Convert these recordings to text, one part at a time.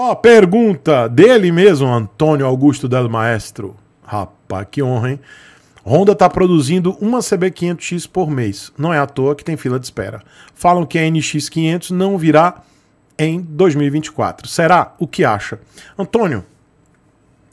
Ó, oh, pergunta dele mesmo, Antônio Augusto Del Maestro. Rapaz, que honra, hein? Honda tá produzindo uma CB500X por mês. Não é à toa que tem fila de espera. Falam que a NX500 não virá em 2024. Será? O que acha? Antônio,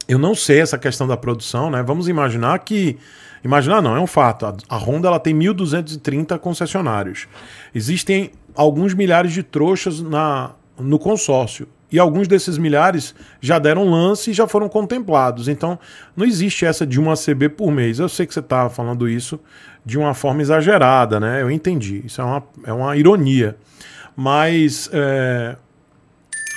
eu não sei essa questão da produção, né? Vamos imaginar que. Imaginar não, é um fato. A Honda ela tem 1.230 concessionários. Existem alguns milhares de trouxas na, no consórcio e alguns desses milhares já deram lance e já foram contemplados. Então, não existe essa de uma CB por mês. Eu sei que você está falando isso de uma forma exagerada, né? Eu entendi. Isso é uma, é uma ironia. Mas é,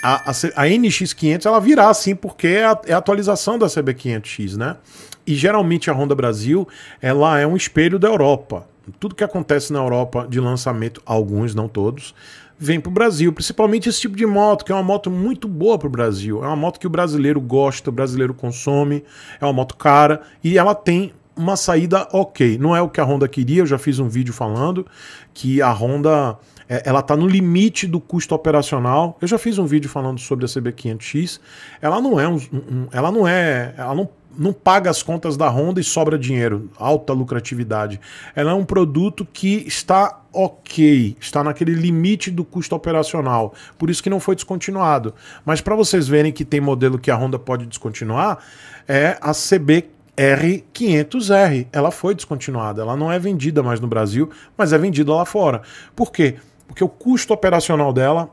a, a, a NX500 ela virá assim, porque é a, é a atualização da CB500X, né? E geralmente a Honda Brasil ela é um espelho da Europa. Tudo que acontece na Europa de lançamento, alguns, não todos, vem para o Brasil, principalmente esse tipo de moto, que é uma moto muito boa para o Brasil. É uma moto que o brasileiro gosta, o brasileiro consome, é uma moto cara e ela tem uma saída ok. Não é o que a Honda queria, eu já fiz um vídeo falando que a Honda é, ela está no limite do custo operacional. Eu já fiz um vídeo falando sobre a CB500X. Ela não é um, um, ela não é, ela não, não paga as contas da Honda e sobra dinheiro, alta lucratividade. Ela é um produto que está ok, está naquele limite do custo operacional. Por isso que não foi descontinuado. Mas para vocês verem que tem modelo que a Honda pode descontinuar, é a CB R500R. Ela foi descontinuada, ela não é vendida mais no Brasil, mas é vendida lá fora. Por quê? Porque o custo operacional dela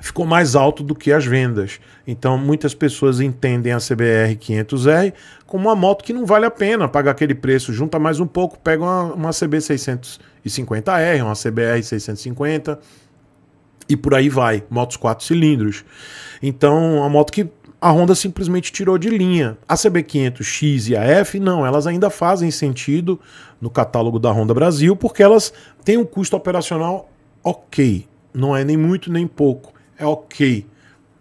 ficou mais alto do que as vendas. Então, muitas pessoas entendem a CBR 500R como uma moto que não vale a pena pagar aquele preço. Junta mais um pouco, pega uma, uma CB 650R, uma CBR 650 e por aí vai, motos quatro cilindros. Então, a moto que a Honda simplesmente tirou de linha. A CB500X e a F, não, elas ainda fazem sentido no catálogo da Honda Brasil, porque elas têm um custo operacional ok. Não é nem muito nem pouco, é ok.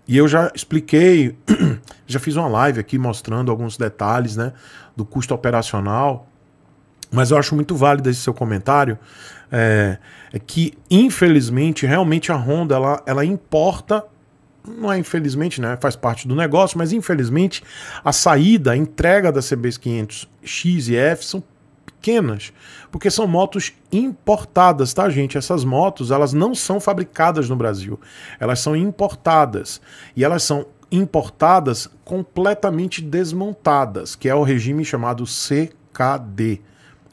E eu já expliquei, já fiz uma live aqui mostrando alguns detalhes né, do custo operacional, mas eu acho muito válido esse seu comentário, é, é que infelizmente realmente a Honda ela, ela importa não é infelizmente, né? Faz parte do negócio, mas infelizmente a saída, a entrega da CB500 X e F são pequenas, porque são motos importadas, tá, gente? Essas motos, elas não são fabricadas no Brasil. Elas são importadas. E elas são importadas completamente desmontadas, que é o regime chamado CKD,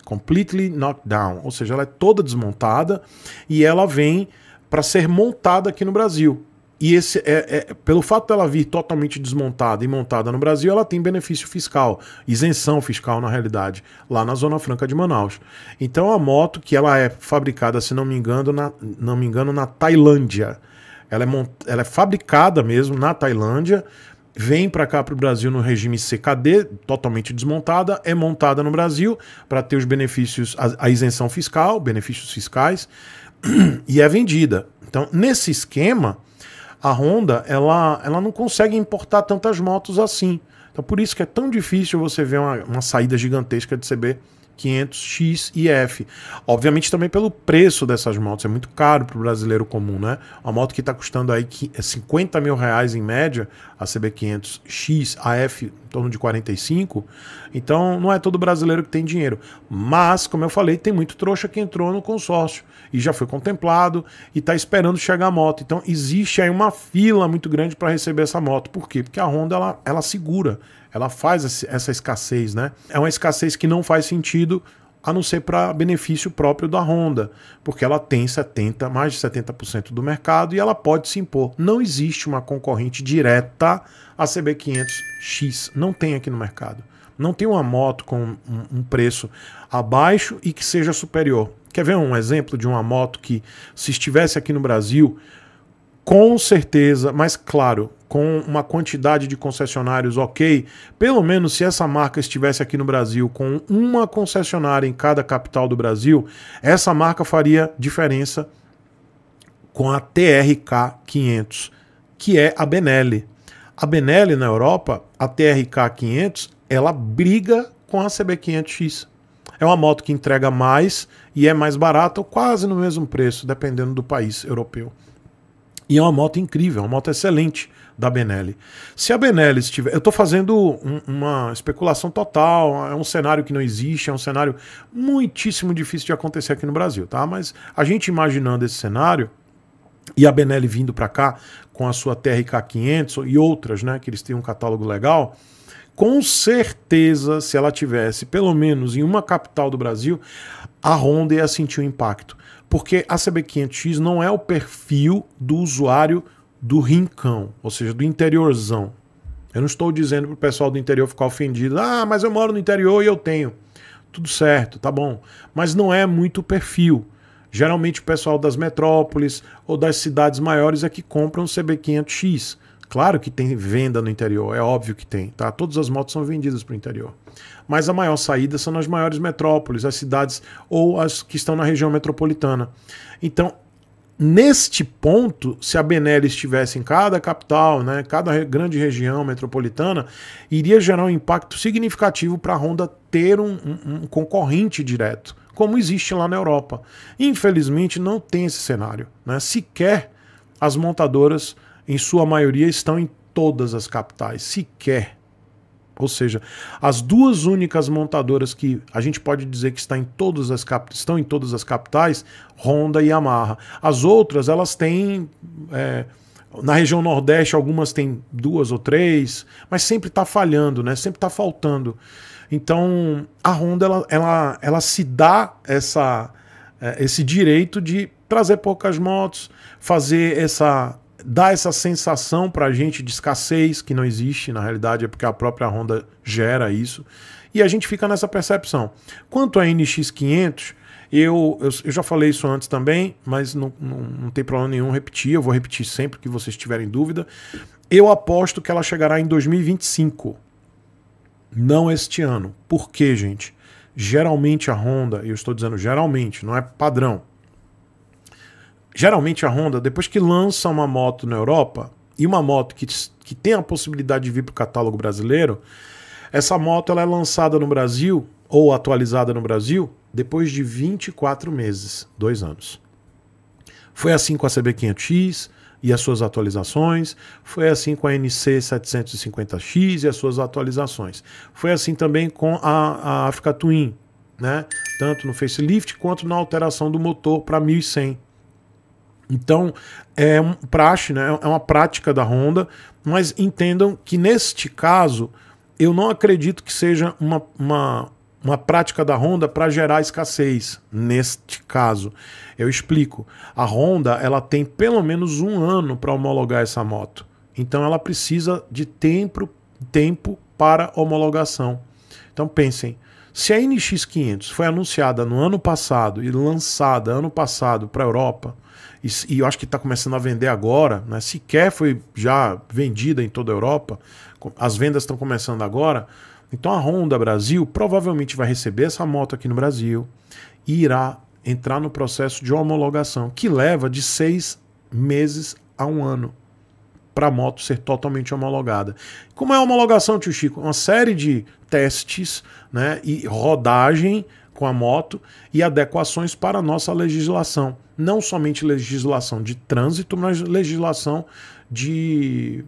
completely knocked down, ou seja, ela é toda desmontada e ela vem para ser montada aqui no Brasil. E esse é, é, pelo fato dela vir totalmente desmontada e montada no Brasil, ela tem benefício fiscal, isenção fiscal na realidade, lá na Zona Franca de Manaus. Então a moto que ela é fabricada, se não me engano, na, não me engano, na Tailândia. Ela é, mont... ela é fabricada mesmo na Tailândia, vem para cá para o Brasil no regime CKD, totalmente desmontada, é montada no Brasil para ter os benefícios, a, a isenção fiscal, benefícios fiscais, e é vendida. Então, nesse esquema, a Honda ela, ela não consegue importar tantas motos assim. Então por isso que é tão difícil você ver uma, uma saída gigantesca de CB 500X e F. Obviamente também pelo preço dessas motos, é muito caro para o brasileiro comum, né? Uma moto que está custando aí 50 é mil reais em média, a CB500X, a F em torno de 45, então não é todo brasileiro que tem dinheiro. Mas, como eu falei, tem muito trouxa que entrou no consórcio e já foi contemplado e está esperando chegar a moto. Então existe aí uma fila muito grande para receber essa moto. Por quê? Porque a Honda ela, ela segura, ela faz essa escassez, né? É uma escassez que não faz sentido a não ser para benefício próprio da Honda, porque ela tem 70, mais de 70% do mercado e ela pode se impor. Não existe uma concorrente direta a CB500X, não tem aqui no mercado. Não tem uma moto com um preço abaixo e que seja superior. Quer ver um exemplo de uma moto que, se estivesse aqui no Brasil, com certeza, mas claro, com uma quantidade de concessionários ok, pelo menos se essa marca estivesse aqui no Brasil com uma concessionária em cada capital do Brasil, essa marca faria diferença com a TRK 500, que é a Benelli. A Benelli na Europa, a TRK 500, ela briga com a CB500X. É uma moto que entrega mais e é mais barata, ou quase no mesmo preço, dependendo do país europeu. E é uma moto incrível, é uma moto excelente da Benelli. Se a Benelli estiver. Eu estou fazendo um, uma especulação total, é um cenário que não existe, é um cenário muitíssimo difícil de acontecer aqui no Brasil, tá? Mas a gente imaginando esse cenário e a Benelli vindo para cá com a sua TRK 500 e outras, né? Que eles têm um catálogo legal. Com certeza, se ela tivesse pelo menos em uma capital do Brasil, a Honda ia sentir o um impacto porque a CB500X não é o perfil do usuário do rincão, ou seja, do interiorzão. Eu não estou dizendo para o pessoal do interior ficar ofendido, ah, mas eu moro no interior e eu tenho. Tudo certo, tá bom. Mas não é muito o perfil. Geralmente o pessoal das metrópoles ou das cidades maiores é que compram CB500X. Claro que tem venda no interior, é óbvio que tem, tá? Todas as motos são vendidas para o interior. Mas a maior saída são nas maiores metrópoles, as cidades ou as que estão na região metropolitana. Então, neste ponto, se a Benelli estivesse em cada capital, né, cada grande região metropolitana, iria gerar um impacto significativo para a Honda ter um, um, um concorrente direto, como existe lá na Europa. Infelizmente, não tem esse cenário. Né? Sequer as montadoras em sua maioria, estão em todas as capitais, sequer. Ou seja, as duas únicas montadoras que a gente pode dizer que está em todas as cap... estão em todas as capitais, Honda e Yamaha. As outras, elas têm. É... Na região Nordeste, algumas têm duas ou três, mas sempre está falhando, né? Sempre está faltando. Então, a Honda ela, ela, ela se dá essa, é, esse direito de trazer poucas motos, fazer essa dá essa sensação para a gente de escassez, que não existe, na realidade é porque a própria Honda gera isso, e a gente fica nessa percepção. Quanto à NX500, eu, eu, eu, já falei isso antes também, mas não, não, não, tem problema nenhum repetir. Eu vou repetir sempre que vocês tiverem dúvida. Eu aposto que ela chegará em 2025, não este ano. Por quê, gente? Geralmente a Honda, eu estou dizendo geralmente, não é padrão, geralmente a Honda, depois que lança uma moto na Europa, e uma moto que, que tem a possibilidade de vir para o catálogo brasileiro, essa moto ela é lançada no Brasil ou atualizada no Brasil depois de 24 meses, dois anos. Foi assim com a CB500X e as suas atualizações, foi assim com a NC750X e as suas atualizações, foi assim também com a, a Africa Twin, né? tanto no facelift quanto na alteração do motor para 1100 então, é um praxe, né? é uma prática da Honda, mas entendam que neste caso, eu não acredito que seja uma, uma, uma prática da Honda para gerar escassez. Neste caso, eu explico. A Honda ela tem pelo menos um ano para homologar essa moto. Então, ela precisa de tempo, tempo para homologação. Então, pensem, se a NX500 foi anunciada no ano passado e lançada ano passado para a Europa, e, e, eu acho que está começando a vender agora, né? sequer foi já vendida em toda a Europa, as vendas estão começando agora. Então a Honda Brasil provavelmente vai receber essa moto aqui no Brasil e irá entrar no processo de homologação, que leva de seis meses a um ano para a moto ser totalmente homologada. Como é a homologação, tio Chico? Uma série de testes né, e rodagem com a moto e adequações para a nossa legislação. Não somente legislação de trânsito, mas legislação de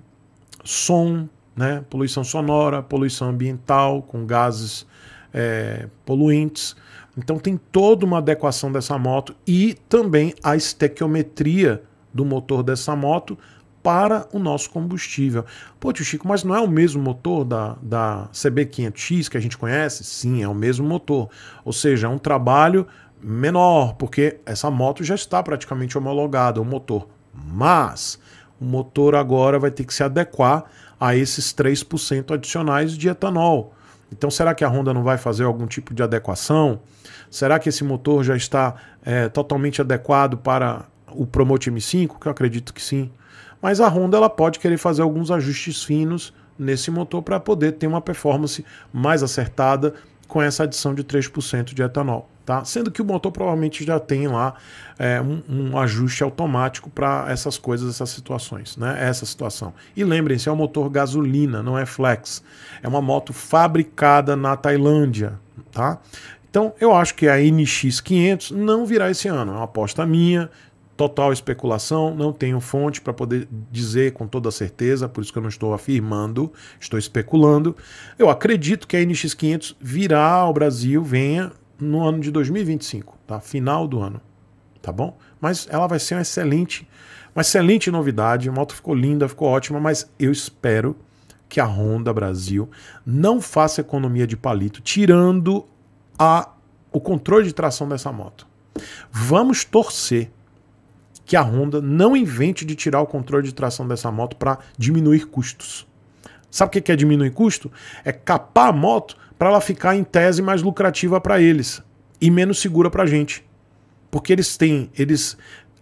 som, né, poluição sonora, poluição ambiental com gases é, poluentes. Então tem toda uma adequação dessa moto e também a estequiometria do motor dessa moto para o nosso combustível. Pô, tio Chico, mas não é o mesmo motor da, da CB500X que a gente conhece? Sim, é o mesmo motor. Ou seja, é um trabalho menor, porque essa moto já está praticamente homologada, o motor. Mas o motor agora vai ter que se adequar a esses 3% adicionais de etanol. Então, será que a Honda não vai fazer algum tipo de adequação? Será que esse motor já está é, totalmente adequado para o Promote M5? Que eu acredito que sim mas a Honda ela pode querer fazer alguns ajustes finos nesse motor para poder ter uma performance mais acertada com essa adição de 3% de etanol. Tá? Sendo que o motor provavelmente já tem lá é, um, um, ajuste automático para essas coisas, essas situações, né? essa situação. E lembrem-se, é um motor gasolina, não é flex. É uma moto fabricada na Tailândia. Tá? Então eu acho que a NX500 não virá esse ano, é uma aposta minha, total especulação, não tenho fonte para poder dizer com toda certeza, por isso que eu não estou afirmando, estou especulando. Eu acredito que a NX500 virá ao Brasil, venha no ano de 2025, tá? Final do ano, tá bom? Mas ela vai ser uma excelente, uma excelente novidade. A moto ficou linda, ficou ótima, mas eu espero que a Honda Brasil não faça economia de palito, tirando a, o controle de tração dessa moto. Vamos torcer que a Honda não invente de tirar o controle de tração dessa moto para diminuir custos. Sabe o que é diminuir custo? É capar a moto para ela ficar em tese mais lucrativa para eles e menos segura para a gente. Porque eles têm, eles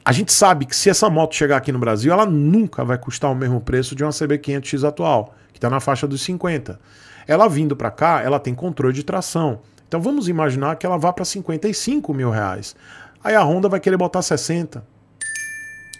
a gente sabe que se essa moto chegar aqui no Brasil, ela nunca vai custar o mesmo preço de uma CB500X atual, que está na faixa dos 50. Ela vindo para cá, ela tem controle de tração. Então vamos imaginar que ela vá para 55 mil reais. Aí a Honda vai querer botar 60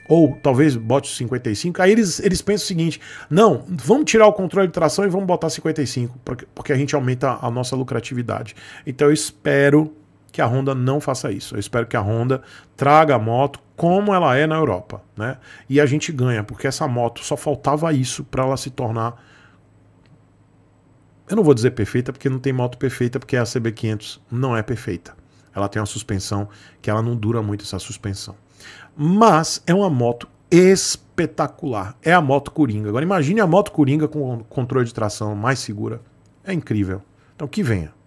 ou talvez bote 55, aí eles, eles pensam o seguinte: não, vamos tirar o controle de tração e vamos botar 55, porque a gente aumenta a nossa lucratividade. Então eu espero que a Honda não faça isso. Eu espero que a Honda traga a moto como ela é na Europa, né? E a gente ganha, porque essa moto só faltava isso para ela se tornar eu não vou dizer perfeita porque não tem moto perfeita, porque a CB500 não é perfeita. Ela tem uma suspensão que ela não dura muito essa suspensão. Mas é uma moto espetacular. É a moto Coringa. Agora imagine a moto Coringa com controle de tração mais segura. É incrível. Então que venha.